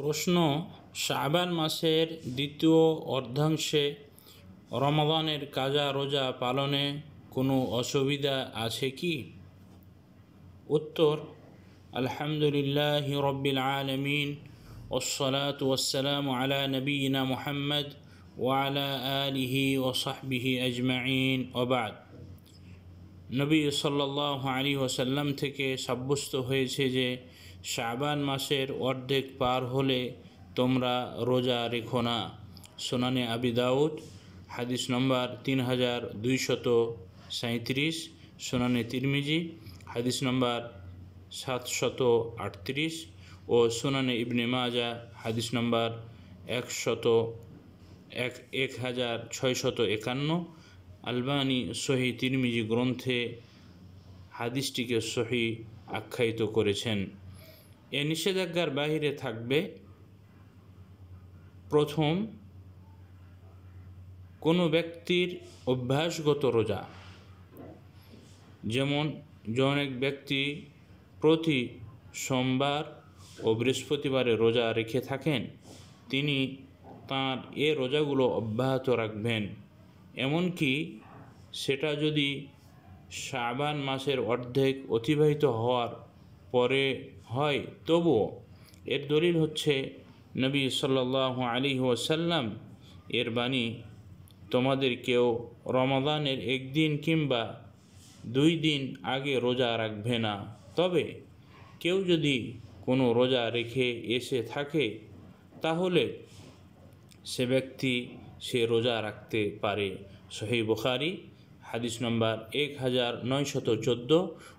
প্রশ্ন শাহবান মাসের দ্বিতীয় অর্ধাংশে রমাদানের কাজা রোজা পালনে কোনো অসুবিধা আছে কি উত্তর আলহামদুলিল্লাহ রব্বিল আলমিন ওসলাত ওসালাম আলা নবীনা মোহাম্মদ ওয়ালা আলিহি সাহবিহি আজমাইন ওবাদ নবী সাল্লাহ আলী ওসাল্লাম থেকে সাব্যস্ত হয়েছে যে শাবান মাসের অর্ধেক পার হলে তোমরা রোজা রেখো না সোনানে আবি দাউদ হাদিস নম্বর তিন হাজার দুইশত সাঁত্রিশ সোনানে তিরমিজি হাদিস নম্বর সাতশত আটত্রিশ ও সোনানে ইবনে মাজা হাদিস নম্বর একশত এক এক হাজার ছয়শত একান্ন আলবানি সহি তিরমিজি গ্রন্থে হাদিসটিকে সহি আখ্যায়িত করেছেন এ নিষেধাজ্ঞার বাহিরে থাকবে প্রথম কোনো ব্যক্তির অভ্যাসগত রোজা যেমন জনেক ব্যক্তি প্রতি সোমবার ও বৃহস্পতিবারে রোজা রেখে থাকেন তিনি তার এ রোজাগুলো অব্যাহত রাখবেন এমনকি সেটা যদি শাবান মাসের অর্ধেক অতিবাহিত হওয়ার পরে হয় তবুও এর দলিল হচ্ছে নবী সাল্লাহ আলী ওসাল্লাম এর বাণী তোমাদের কেউ রমাদানের একদিন কিংবা দুই দিন আগে রোজা রাখবে না তবে কেউ যদি কোনো রোজা রেখে এসে থাকে তাহলে সে ব্যক্তি সে রোজা রাখতে পারে সহি বুখারি হাদিস নম্বর এক হাজার নয়শত চোদ্দো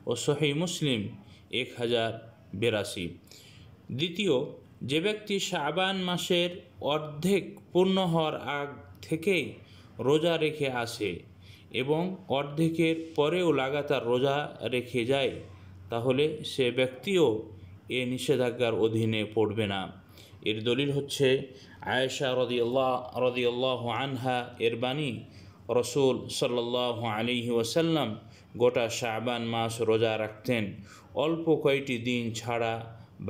ও সহি মুসলিম এক হাজার বিরাশি দ্বিতীয় যে ব্যক্তি শাবান মাসের অর্ধেক পূর্ণ হওয়ার আগ থেকেই রোজা রেখে আসে এবং অর্ধেকের পরেও লাগাতার রোজা রেখে যায় তাহলে সে ব্যক্তিও এ নিষেধাজ্ঞার অধীনে পড়বে না এর দলিল হচ্ছে আয়েশা রদিয়াল্লাহ রদিয়াল্লাহ আনহা এর বাণী রসুল সাল্লাহ আলিহি ওসাল্লাম গোটা শাহবান মাস রোজা রাখতেন অল্প কয়টি দিন ছাড়া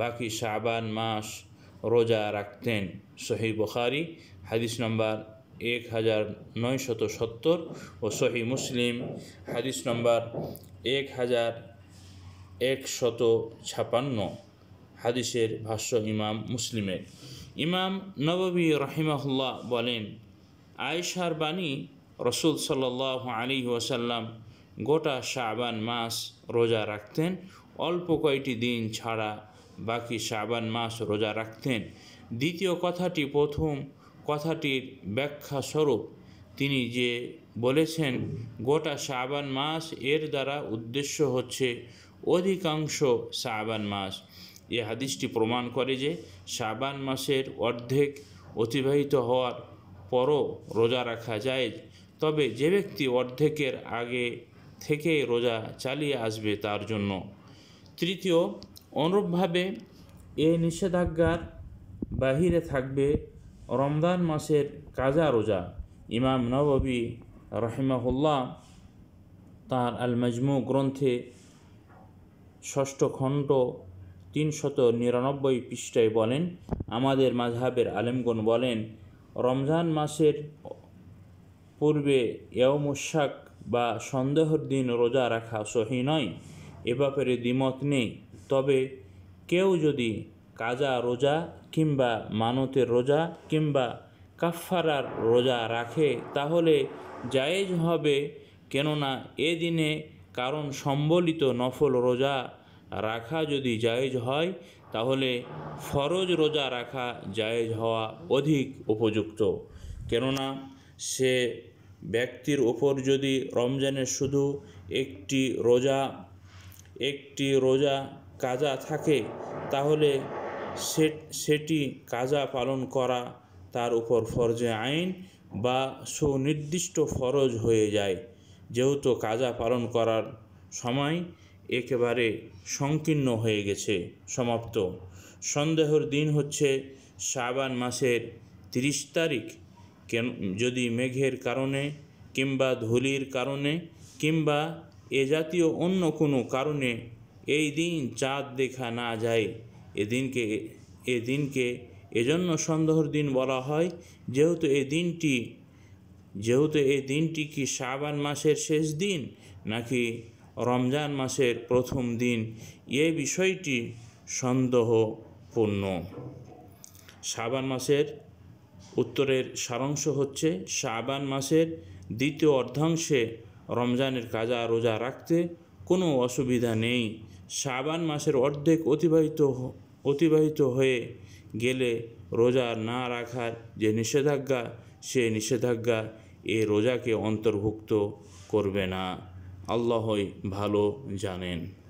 বাকি শাহবান মাস রোজা রাখতেন সহি বুখারি হাদিস নম্বর এক হাজার নয়শত সত্তর ও সহি মুসলিম হাদিস নম্বর এক হাজার একশত ছাপান্ন হাদিসের ভাষ্য ইমাম মুসলিমের ইমাম নববী রহিমাহুল্লাহ বলেন আয়েশার বাণী রসুল সাল্লাহ আলী ওয়াসাল্লাম গোটা শাবান মাস রোজা রাখতেন অল্প কয়টি দিন ছাড়া বাকি শাবান মাস রোজা রাখতেন দ্বিতীয় কথাটি প্রথম কথাটির ব্যাখ্যা স্বরূপ তিনি যে বলেছেন গোটা শাবান মাস এর দ্বারা উদ্দেশ্য হচ্ছে অধিকাংশ শাবান মাস এ হাদিসটি প্রমাণ করে যে শাবান মাসের অর্ধেক অতিবাহিত হওয়ার পরও রোজা রাখা যায় তবে যে ব্যক্তি অর্ধেকের আগে থেকে রোজা চালিয়ে আসবে তার জন্য তৃতীয় অনুরূপভাবে এই নিষেধাজ্ঞার বাহিরে থাকবে রমজান মাসের কাজা রোজা ইমাম নববী রহিমাহুল্লাহ তার আল মজমু গ্রন্থে ষষ্ঠ খণ্ড তিনশত নিরানব্বই পৃষ্ঠায় বলেন আমাদের মাঝহাবের আলেমগণ বলেন রমজান মাসের পূর্বে এওমুশাক বা সন্দেহর দিন রোজা রাখা সহি নয় এ ব্যাপারে দ্বিমত নেই তবে কেউ যদি কাজা রোজা কিংবা মানতের রোজা কিংবা কাফারার রোজা রাখে তাহলে জায়েজ হবে কেননা এ দিনে কারণ সম্বলিত নফল রোজা রাখা যদি জায়েজ হয় তাহলে ফরজ রোজা রাখা জায়েজ হওয়া অধিক উপযুক্ত কেননা সে ব্যক্তির ওপর যদি রমজানের শুধু একটি রোজা একটি রোজা কাজা থাকে তাহলে সেটি কাজা পালন করা তার উপর ফরজে আইন বা সুনির্দিষ্ট ফরজ হয়ে যায় যেহেতু কাজা পালন করার সময় একেবারে সংকীর্ণ হয়ে গেছে সমাপ্ত সন্দেহর দিন হচ্ছে শাবান মাসের তিরিশ তারিখ কেন যদি মেঘের কারণে কিংবা ধুলির কারণে কিংবা এ জাতীয় অন্য কোনো কারণে এই দিন চাঁদ দেখা না যায় এদিনকে এদিনকে এজন্য সন্দেহর দিন বলা হয় যেহেতু এই দিনটি যেহেতু এই দিনটি কি শ্রাবণ মাসের শেষ দিন নাকি রমজান মাসের প্রথম দিন এ বিষয়টি সন্দেহপূর্ণ শ্রাবণ মাসের উত্তরের সারাংশ হচ্ছে শাবান মাসের দ্বিতীয় অর্ধাংশে রমজানের কাজা রোজা রাখতে কোনো অসুবিধা নেই শাবান মাসের অর্ধেক অতিবাহিত অতিবাহিত হয়ে গেলে রোজা না রাখার যে নিষেধাজ্ঞা সে নিষেধাজ্ঞা এ রোজাকে অন্তর্ভুক্ত করবে না আল্লাহই ভালো জানেন